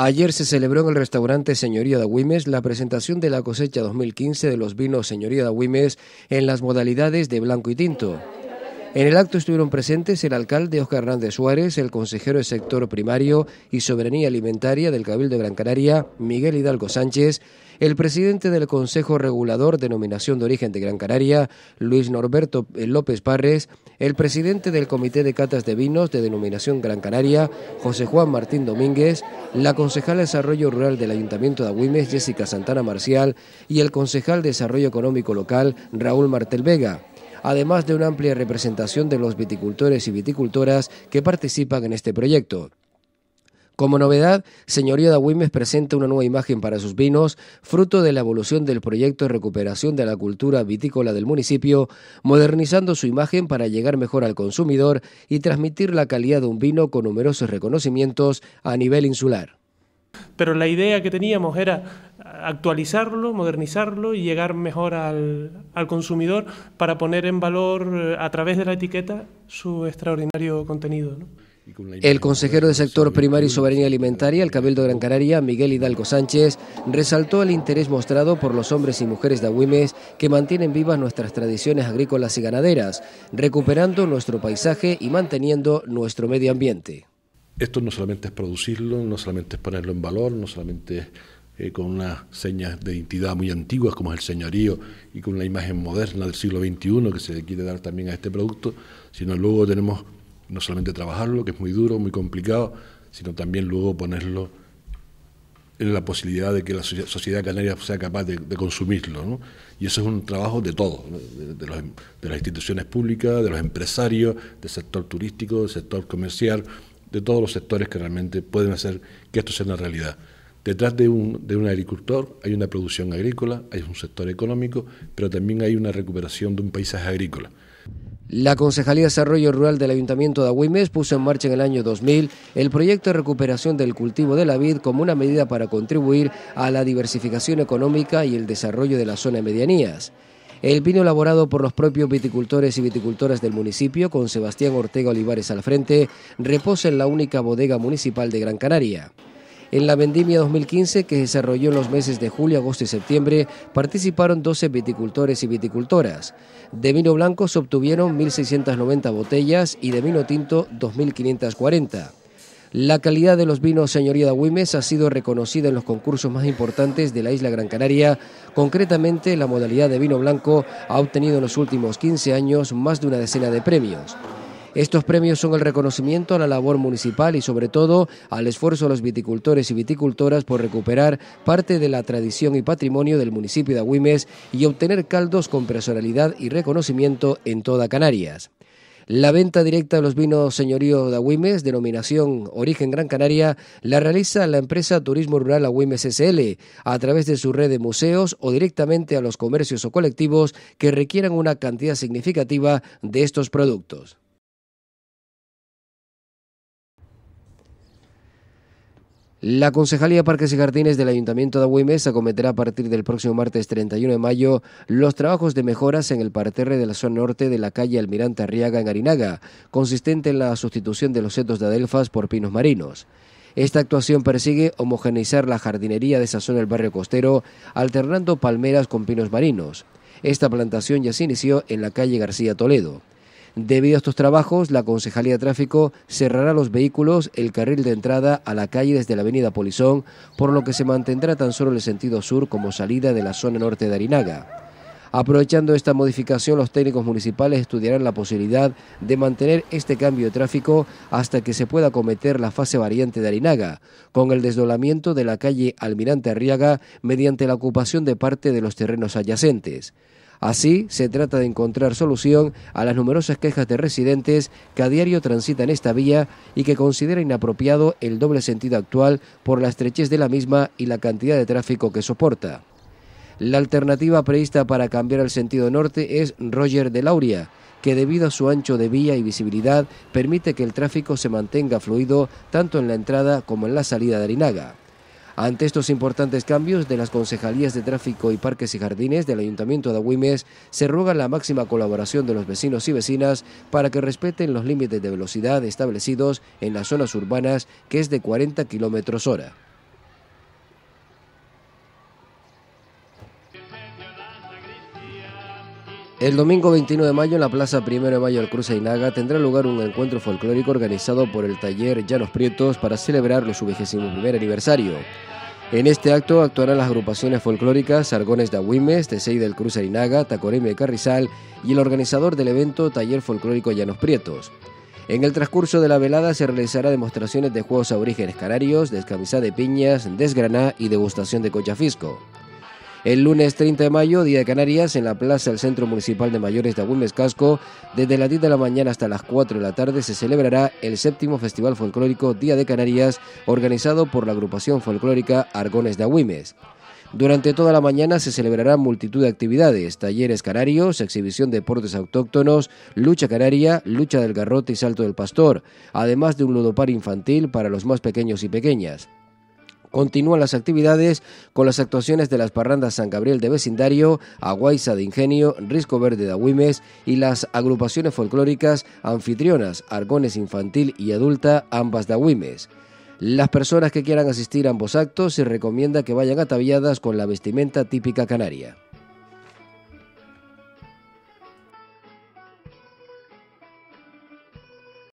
Ayer se celebró en el restaurante Señoría de Agüimes la presentación de la cosecha 2015 de los vinos Señoría de Güimes en las modalidades de blanco y tinto. En el acto estuvieron presentes el alcalde Oscar Hernández Suárez, el consejero de sector primario y soberanía alimentaria del Cabildo de Gran Canaria, Miguel Hidalgo Sánchez, el presidente del Consejo Regulador de Denominación de Origen de Gran Canaria, Luis Norberto eh, López Parres, el presidente del Comité de Catas de Vinos de Denominación Gran Canaria, José Juan Martín Domínguez, la concejal de Desarrollo Rural del Ayuntamiento de Agüimes, Jessica Santana Marcial, y el concejal de Desarrollo Económico Local, Raúl Martel Vega además de una amplia representación de los viticultores y viticultoras que participan en este proyecto. Como novedad, Señoría de Wimes presenta una nueva imagen para sus vinos, fruto de la evolución del proyecto de recuperación de la cultura vitícola del municipio, modernizando su imagen para llegar mejor al consumidor y transmitir la calidad de un vino con numerosos reconocimientos a nivel insular pero la idea que teníamos era actualizarlo, modernizarlo y llegar mejor al, consumidor para poner en valor eh, a través de la etiqueta su extraordinario contenido. El consejero de sector primario y soberanía alimentaria, el Cabildo Gran Canaria, Miguel Hidalgo Sánchez, resaltó el interés mostrado por los hombres y mujeres de Agüimes que mantienen vivas nuestras tradiciones agrícolas y ganaderas, recuperando nuestro paisaje y manteniendo nuestro medio ambiente esto no solamente es producirlo, no solamente es ponerlo en valor, no solamente es eh, con unas señas de identidad muy antiguas como es el señorío y con una imagen moderna del siglo XXI que se quiere dar también a este producto, sino luego tenemos no solamente trabajarlo, que es muy duro, muy complicado, sino también luego ponerlo en la posibilidad de que la sociedad canaria sea capaz de, consumirlo. Y eso es un trabajo de todos, em, de, las instituciones públicas, de los empresarios, del sector turístico, del sector comercial, de todos los sectores que realmente pueden hacer que esto sea una realidad. Detrás de un, agricultor hay una producción agrícola, hay un sector económico, pero también hay una recuperación de un paisaje agrícola. La Concejalía de Desarrollo Rural del Ayuntamiento de Agüimes puso en marcha en el año 2000 el proyecto de recuperación del cultivo de la vid como una medida para contribuir a la diversificación económica y el desarrollo de la zona de medianías. El vino elaborado por los propios viticultores y viticultoras del municipio, con Sebastián Ortega Olivares al frente, reposa en la única bodega municipal de Gran Canaria. En la vendimia 2015, que se desarrolló en los meses de julio, agosto y septiembre, participaron 12 viticultores y viticultoras. De vino blanco se obtuvieron 1.690 botellas y de vino tinto 2.540. La calidad de los vinos Señoría de Agüimes ha sido reconocida en los concursos más importantes de la isla Gran Canaria. Concretamente, la modalidad de vino blanco ha obtenido en los últimos 15 años más de una decena de premios. Estos premios son el reconocimiento a la labor municipal y sobre todo al esfuerzo de los viticultores y viticultoras por recuperar parte de la tradición y patrimonio del municipio de Agüimes y obtener caldos con personalidad y reconocimiento en toda Canarias. La venta directa de los vinos Señorío de Agüimes, denominación Origen Gran Canaria, la realiza la empresa Turismo Rural Agüimes SL a través de su red de museos o directamente a los comercios o colectivos que requieran una cantidad significativa de estos productos. La Concejalía de Parques y Jardines del Ayuntamiento de Agüimes acometerá a partir del próximo martes 31 de mayo los trabajos de mejoras en el parterre de la zona norte de la calle Almirante Arriaga en Arinaga, consistente en la sustitución de los setos de adelfas por pinos marinos. Esta actuación persigue homogeneizar la jardinería de esa zona del barrio costero, alternando palmeras con pinos marinos. Esta plantación ya se inició en la calle García Toledo. Debido a estos trabajos, la Concejalía de Tráfico cerrará los vehículos el carril de entrada a la calle desde la avenida Polizón, por lo que se mantendrá tan solo el sentido sur como salida de la zona norte de Arinaga. Aprovechando esta modificación, los técnicos municipales estudiarán la posibilidad de mantener este cambio de tráfico hasta que se pueda acometer la fase variante de Arinaga, con el desdoblamiento de la calle Almirante Arriaga mediante la ocupación de parte de los terrenos adyacentes. Así, se trata de encontrar solución a las numerosas quejas de residentes que a diario transitan esta vía y que considera inapropiado el doble sentido actual por la estrechez de la misma y la cantidad de tráfico que soporta. La alternativa prevista para cambiar el sentido norte es Roger de Lauria, que debido a su ancho de vía y visibilidad permite que el tráfico se mantenga fluido tanto en la entrada como en la salida de Arinaga. Ante estos importantes cambios de las concejalías de tráfico y parques y jardines del Ayuntamiento de Agüimes, se ruega la máxima colaboración de los vecinos y vecinas para que respeten los límites de velocidad establecidos en las zonas urbanas, que es de 40 kilómetros hora. El domingo 21 de mayo en la Plaza Primera de Mayo del Cruz Ainaga tendrá lugar un encuentro folclórico organizado por el taller Llanos Prietos para celebrar su vigésimo primer aniversario. En este acto actuarán las agrupaciones folclóricas Sargones de Agüimes, Tesey del Cruz Ainaga, Tacoreme de Carrizal y el organizador del evento Taller Folclórico Llanos Prietos. En el transcurso de la velada se realizarán demostraciones de juegos aborígenes canarios, descamisada de piñas, desgraná y degustación de cochafisco el lunes 30 de mayo, Día de Canarias, en la plaza del Centro Municipal de Mayores de Agüimes Casco. Desde las 10 de la mañana hasta las 4 de la tarde se celebrará el séptimo Festival Folclórico Día de Canarias, organizado por la agrupación folclórica Argones de Agüimes. Durante toda la mañana se celebrarán multitud de actividades, talleres canarios, exhibición de deportes autóctonos, lucha canaria, lucha del garrote y salto del pastor, además de un ludopar infantil para los más pequeños y pequeñas. Continúan las actividades con las actuaciones de las parrandas San Gabriel de Vecindario, Aguaiza de Ingenio, Risco Verde de Agüimes y las agrupaciones folclóricas anfitrionas Argones Infantil y Adulta, ambas de Agüimes. Las personas que quieran asistir a ambos actos se recomienda que vayan ataviadas con la vestimenta típica canaria.